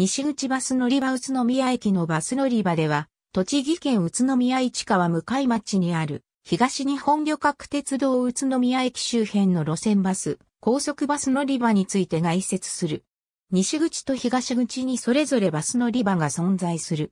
西口バス乗り場宇都宮駅のバス乗り場では、栃木県宇都宮市川向町にある、東日本旅客鉄道宇都宮駅周辺の路線バス、高速バス乗り場について外説する。西口と東口にそれぞれバス乗り場が存在する。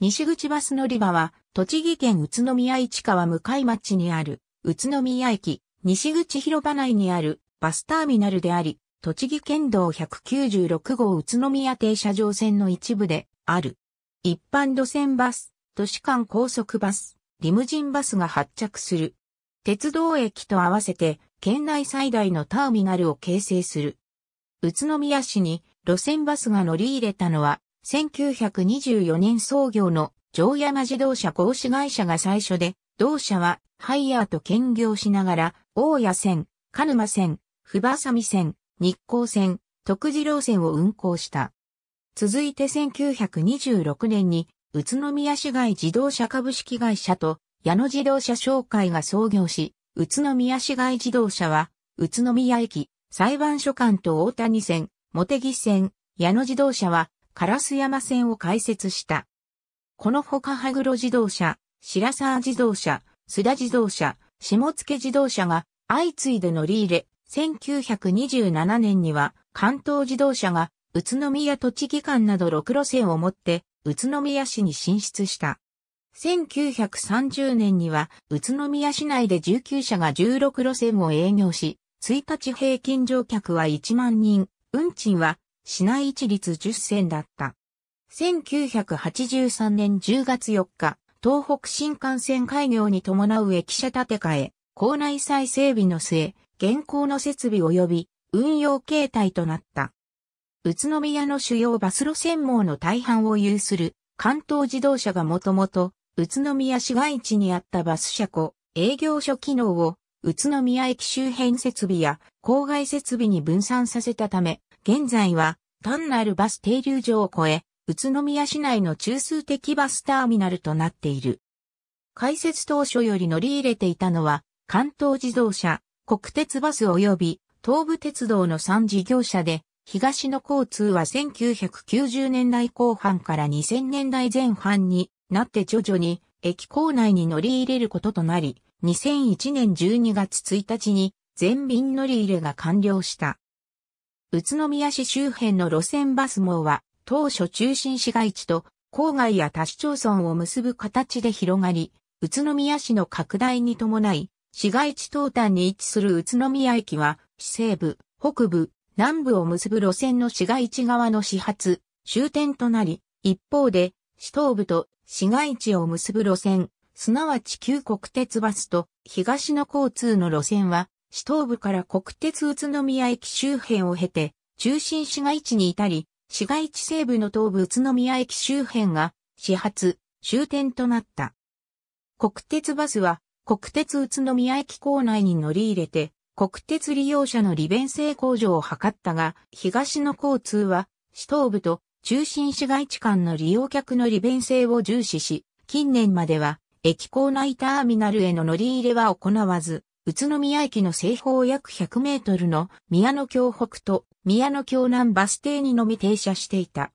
西口バス乗り場は、栃木県宇都宮市川向町にある、宇都宮駅、西口広場内にあるバスターミナルであり、栃木県道196号宇都宮停車場線の一部である。一般路線バス、都市間高速バス、リムジンバスが発着する。鉄道駅と合わせて県内最大のターミナルを形成する。宇都宮市に路線バスが乗り入れたのは1924年創業の城山自動車講師会社が最初で、同社はハイヤーと兼業しながら、大谷線、鹿沼線、ふばさみ線、日光線、徳次郎線を運行した。続いて1926年に、宇都宮市街自動車株式会社と矢野自動車商会が創業し、宇都宮市街自動車は、宇都宮駅、裁判所間と大谷線、茂木線、矢野自動車は、烏山線を開設した。このほか羽黒自動車、白沢自動車、須田自動車、下野自動車が相次いで乗り入れ、1927年には関東自動車が宇都宮栃木間など6路線を持って宇都宮市に進出した。1930年には宇都宮市内で19社が16路線を営業し、1日平均乗客は1万人、運賃は市内一律10銭だった。1983年10月4日、東北新幹線開業に伴う駅舎建て替え、校内再整備の末、現行の設備及び運用形態となった。宇都宮の主要バス路線網の大半を有する関東自動車がもともと宇都宮市街地にあったバス車庫、営業所機能を宇都宮駅周辺設備や郊外設備に分散させたため、現在は単なるバス停留所を超え、宇都宮市内の中枢的バスターミナルとなっている。開設当初より乗り入れていたのは関東自動車、国鉄バス及び東武鉄道の3事業者で、東の交通は1990年代後半から2000年代前半になって徐々に駅構内に乗り入れることとなり、2001年12月1日に全便乗り入れが完了した。宇都宮市周辺の路線バス網は当初中心市街地と郊外や他市町村を結ぶ形で広がり、宇都宮市の拡大に伴い、市街地東端に位置する宇都宮駅は、市西部、北部、南部を結ぶ路線の市街地側の始発、終点となり、一方で、市東部と市街地を結ぶ路線、すなわち旧国鉄バスと東の交通の路線は、市東部から国鉄宇都宮駅周辺を経て、中心市街地に至り、市街地西部の東部宇都宮駅周辺が始発、終点となった。国鉄バスは国鉄宇都宮駅構内に乗り入れて、国鉄利用者の利便性向上を図ったが、東の交通は、市東部と中心市街地間の利用客の利便性を重視し、近年までは、駅構内ターミナルへの乗り入れは行わず、宇都宮駅の西方約100メートルの宮野京北と宮野京南バス停にのみ停車していた。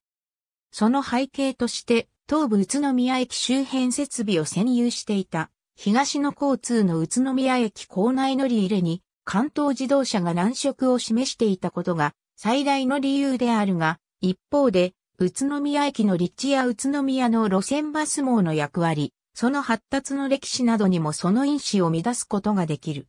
その背景として、東部宇都宮駅周辺設備を占有していた。東の交通の宇都宮駅構内乗り入れに関東自動車が難色を示していたことが最大の理由であるが、一方で、宇都宮駅の立地や宇都宮の路線バス網の役割、その発達の歴史などにもその因子を乱すことができる。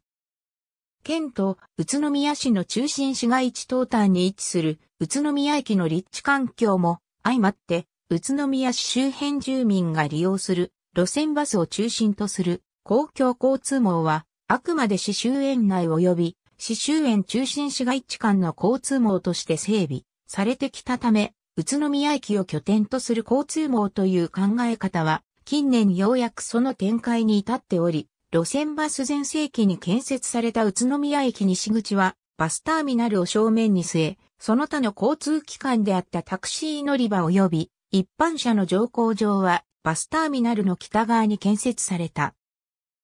県と宇都宮市の中心市街地東端に位置する宇都宮駅の立地環境も相まって宇都宮市周辺住民が利用する路線バスを中心とする公共交通網は、あくまで市周園内及び市周園中心市街地間の交通網として整備されてきたため、宇都宮駅を拠点とする交通網という考え方は、近年ようやくその展開に至っており、路線バス全盛期に建設された宇都宮駅西口は、バスターミナルを正面に据え、その他の交通機関であったタクシー乗り場及び、一般車の乗降場は、バスターミナルの北側に建設された。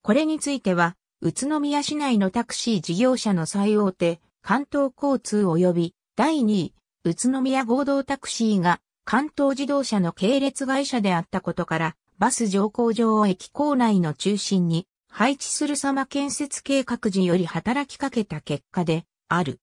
これについては、宇都宮市内のタクシー事業者の最大手、関東交通及び第2位、宇都宮合同タクシーが関東自動車の系列会社であったことから、バス乗降場を駅構内の中心に配置する様建設計画時より働きかけた結果である。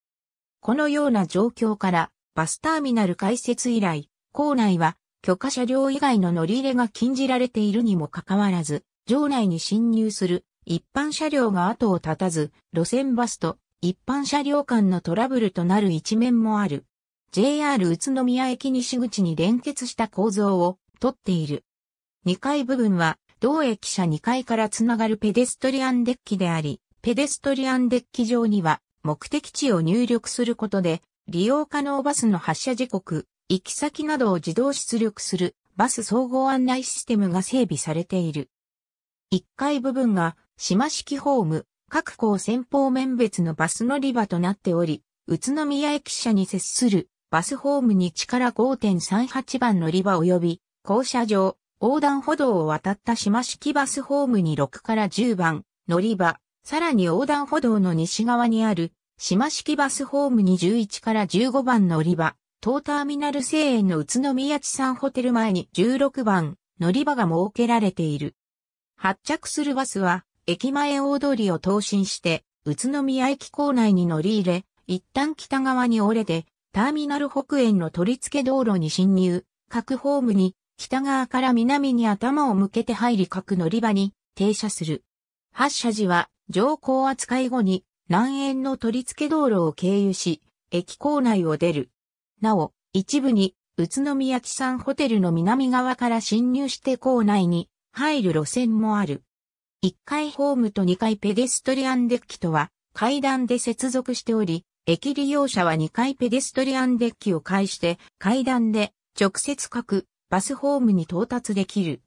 このような状況から、バスターミナル開設以来、構内は許可車両以外の乗り入れが禁じられているにもかかわらず、場内に侵入する一般車両が後を絶たず、路線バスと一般車両間のトラブルとなる一面もある。JR 宇都宮駅西口に連結した構造をとっている。2階部分は同駅舎2階からつながるペデストリアンデッキであり、ペデストリアンデッキ上には目的地を入力することで利用可能バスの発車時刻、行き先などを自動出力するバス総合案内システムが整備されている。1階部分が島式ホーム、各校先方面別のバス乗り場となっており、宇都宮駅舎に接するバスホームに力5.38番乗り場及び、降車場、横断歩道を渡った島式バスホームに6から10番乗り場、さらに横断歩道の西側にある島式バスホームに11から15番乗り場、当ターミナル西園の宇都宮地産ホテル前に16番乗り場が設けられている。発着するバスは、駅前大通りを通信して、宇都宮駅構内に乗り入れ、一旦北側に折れて、ターミナル北園の取り付け道路に侵入、各ホームに、北側から南に頭を向けて入り各乗り場に停車する。発車時は、乗降扱い後に、南園の取り付け道路を経由し、駅構内を出る。なお、一部に、宇都宮地産ホテルの南側から侵入して構内に入る路線もある。1階ホームと2階ペデストリアンデッキとは階段で接続しており、駅利用者は2階ペデストリアンデッキを介して階段で直接各バスホームに到達できる。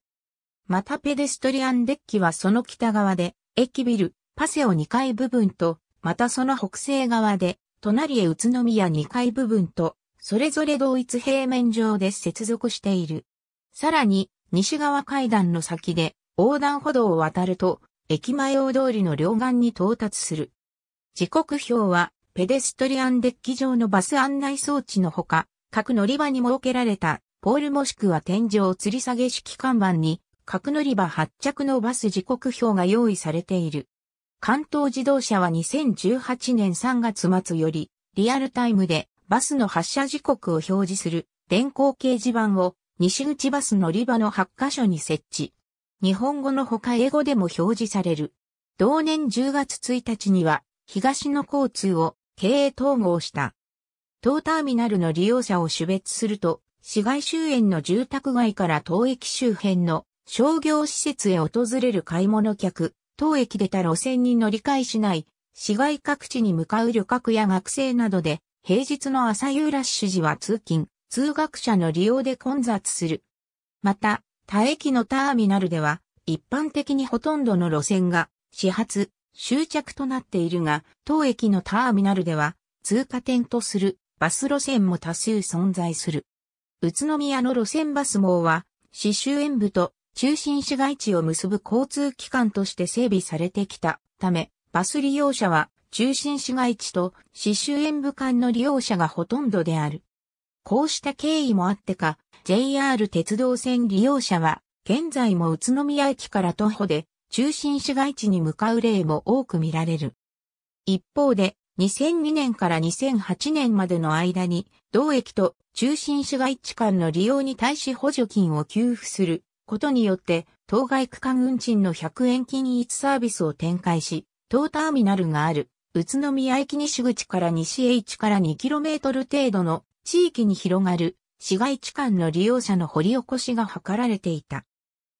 またペデストリアンデッキはその北側で駅ビルパセオ2階部分とまたその北西側で隣へ宇都宮2階部分とそれぞれ同一平面上で接続している。さらに、西側階段の先で横断歩道を渡ると、駅前大通りの両岸に到達する。時刻表は、ペデストリアンデッキ上のバス案内装置のほか、各乗り場に設けられた、ポールもしくは天井吊り下げ式看板に、各乗り場発着のバス時刻表が用意されている。関東自動車は2018年3月末より、リアルタイムでバスの発車時刻を表示する電光掲示板を西口バス乗り場の8カ所に設置。日本語のほか英語でも表示される。同年10月1日には東の交通を経営統合した。当ターミナルの利用者を種別すると、市街周辺の住宅街から当駅周辺の商業施設へ訪れる買い物客、当駅出た路線に乗り換えしない、市街各地に向かう旅客や学生などで平日の朝夕ラッシュ時は通勤、通学者の利用で混雑する。また、他駅のターミナルでは、一般的にほとんどの路線が、始発、終着となっているが、当駅のターミナルでは、通過点とするバス路線も多数存在する。宇都宮の路線バス網は、市周縁部と中心市街地を結ぶ交通機関として整備されてきたため、バス利用者は中心市街地と市周縁部間の利用者がほとんどである。こうした経緯もあってか、JR 鉄道線利用者は、現在も宇都宮駅から徒歩で、中心市街地に向かう例も多く見られる。一方で、2002年から2008年までの間に、同駅と中心市街地間の利用に対し補助金を給付することによって、当該区間運賃の100円均一サービスを展開し、当ターミナルがある宇都宮駅西口から西へ1から 2km 程度の地域に広がる市街地間の利用者の掘り起こしが図られていた。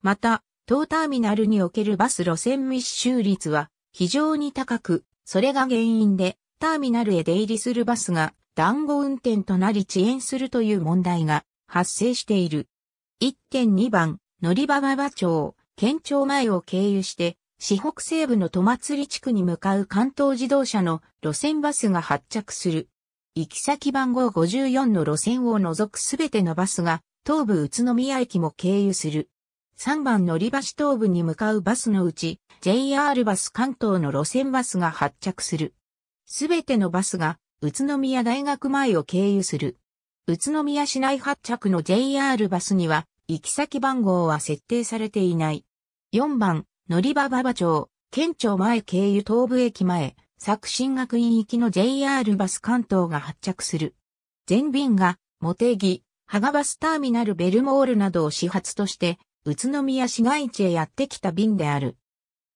また、当ターミナルにおけるバス路線密集率は非常に高く、それが原因でターミナルへ出入りするバスが団子運転となり遅延するという問題が発生している。1.2番、乗り場馬場町、県庁前を経由して四北西部の戸祭地区に向かう関東自動車の路線バスが発着する。行き先番号54の路線を除くすべてのバスが、東武宇都宮駅も経由する。3番乗り橋東部に向かうバスのうち、JR バス関東の路線バスが発着する。すべてのバスが、宇都宮大学前を経由する。宇都宮市内発着の JR バスには、行き先番号は設定されていない。4番、乗り場馬場町、県庁前経由東部駅前、作新学院行きの JR バス関東が発着する。全便が、茂木、羽賀バスターミナルベルモールなどを始発として、宇都宮市街地へやってきた便である。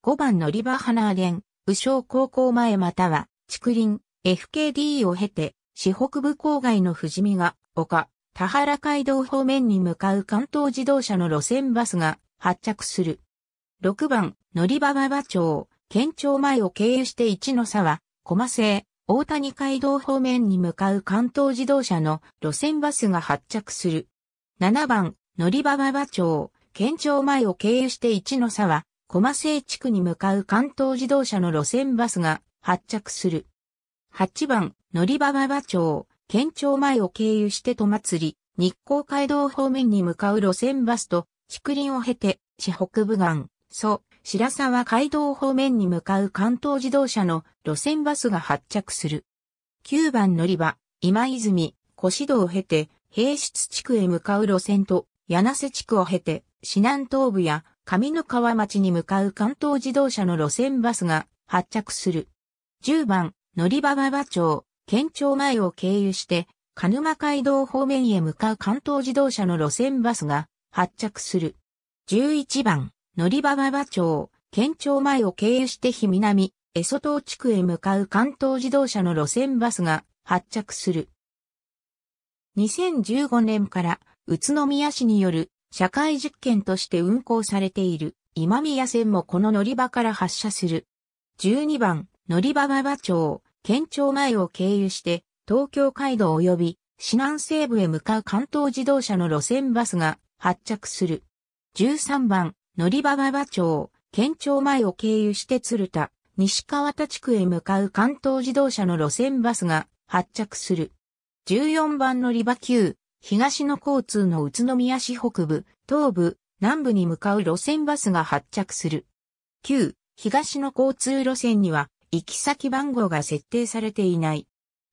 5番乗り場花原、武将高校前または、竹林、FKD を経て、市北部郊外の富士見が、丘、田原街道方面に向かう関東自動車の路線バスが発着する。6番、乗り場馬場町、県庁前を経由して1の沢、駒瀬、大谷街道方面に向かう関東自動車の路線バスが発着する。7番、乗り場馬場町、県庁前を経由して1の沢、駒瀬地区に向かう関東自動車の路線バスが発着する。8番、乗り場馬場町、県庁前を経由して戸祭り、日光街道方面に向かう路線バスと、竹林を経て、市北部岸、蘇、白沢街道方面に向かう関東自動車の路線バスが発着する。9番乗り場、今泉、小志導を経て、平室地区へ向かう路線と、柳瀬地区を経て、市南東部や上野川町に向かう関東自動車の路線バスが発着する。10番、乗り場馬場町、県庁前を経由して、鹿沼街道方面へ向かう関東自動車の路線バスが発着する。11番、乗り場馬町、県庁前を経由して日南、江蘇島地区へ向かう関東自動車の路線バスが発着する。2015年から宇都宮市による社会実験として運行されている今宮線もこの乗り場から発車する。12番乗り場馬町、県庁前を経由して東京街道及び市南西部へ向かう関東自動車の路線バスが発着する。13番乗り場馬町、県庁前を経由して鶴田、西川田地区へ向かう関東自動車の路線バスが発着する。14番乗り場9、東の交通の宇都宮市北部、東部、南部に向かう路線バスが発着する。9、東の交通路線には、行き先番号が設定されていない。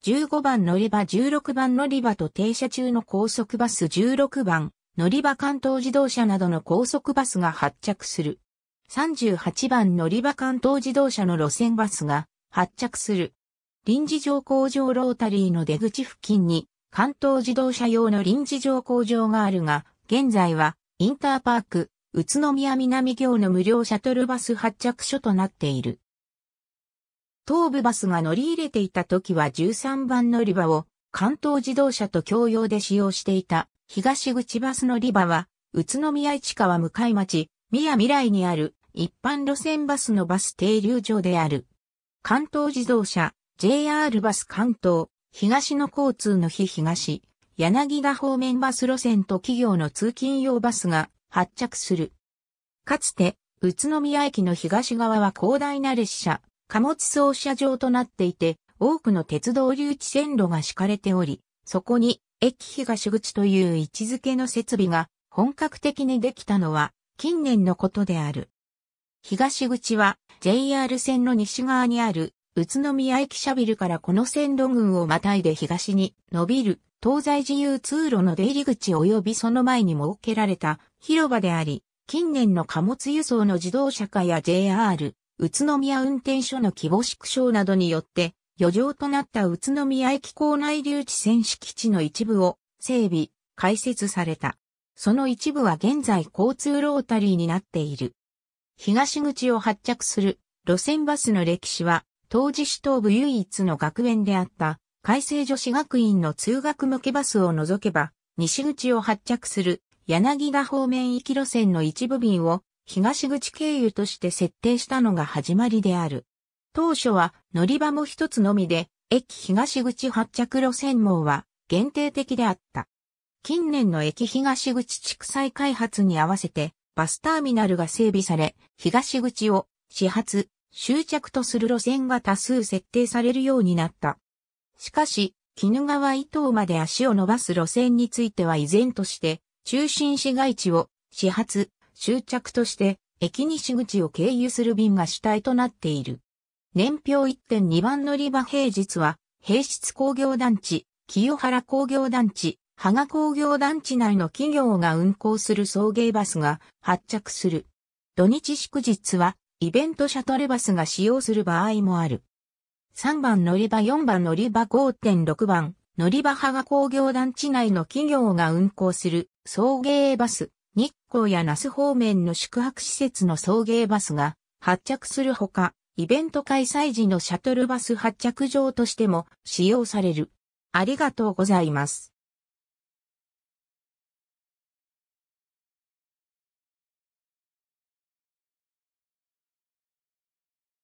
15番乗り場16番乗り場と停車中の高速バス16番乗り場関東自動車などの高速バスが発着する。38番乗り場関東自動車の路線バスが発着する。臨時乗工場ロータリーの出口付近に関東自動車用の臨時乗工場があるが、現在はインターパーク、宇都宮南行の無料シャトルバス発着所となっている。東部バスが乗り入れていた時は13番乗り場を関東自動車と共用で使用していた東口バスのリバは、宇都宮市川向町、宮未来にある一般路線バスのバス停留場である。関東自動車、JR バス関東、東の交通の日東、柳田方面バス路線と企業の通勤用バスが発着する。かつて、宇都宮駅の東側は広大な列車、貨物送車場となっていて、多くの鉄道留置線路が敷かれており、そこに駅東口という位置づけの設備が本格的にできたのは近年のことである。東口は JR 線の西側にある宇都宮駅舎ビルからこの線路群をまたいで東に伸びる東西自由通路の出入り口及びその前に設けられた広場であり、近年の貨物輸送の自動車化や JR 宇都宮運転所の規模縮小などによって余剰となった宇都宮駅構内留置線敷地の一部を整備、開設された。その一部は現在交通ロータリーになっている。東口を発着する路線バスの歴史は、当時市東部唯一の学園であった海星女子学院の通学向けバスを除けば、西口を発着する柳田方面行き路線の一部便を東口経由として設定したのが始まりである。当初は乗り場も一つのみで、駅東口発着路線網は限定的であった。近年の駅東口地区再開発に合わせて、バスターミナルが整備され、東口を始発、終着とする路線が多数設定されるようになった。しかし、絹川伊東まで足を伸ばす路線については依然として、中心市街地を始発、終着として、駅西口を経由する便が主体となっている。年表1.2番乗り場平日は、平室工業団地、清原工業団地、羽賀工業団地内の企業が運行する送迎バスが発着する。土日祝日は、イベントシャトルバスが使用する場合もある。3番乗り場4番乗り場5.6番乗り場羽賀工業団地内の企業が運行する送迎バス、日光や那須方面の宿泊施設の送迎バスが発着するほか、イベント開催時のシャトルバス発着場としても使用される。ありがとうございます。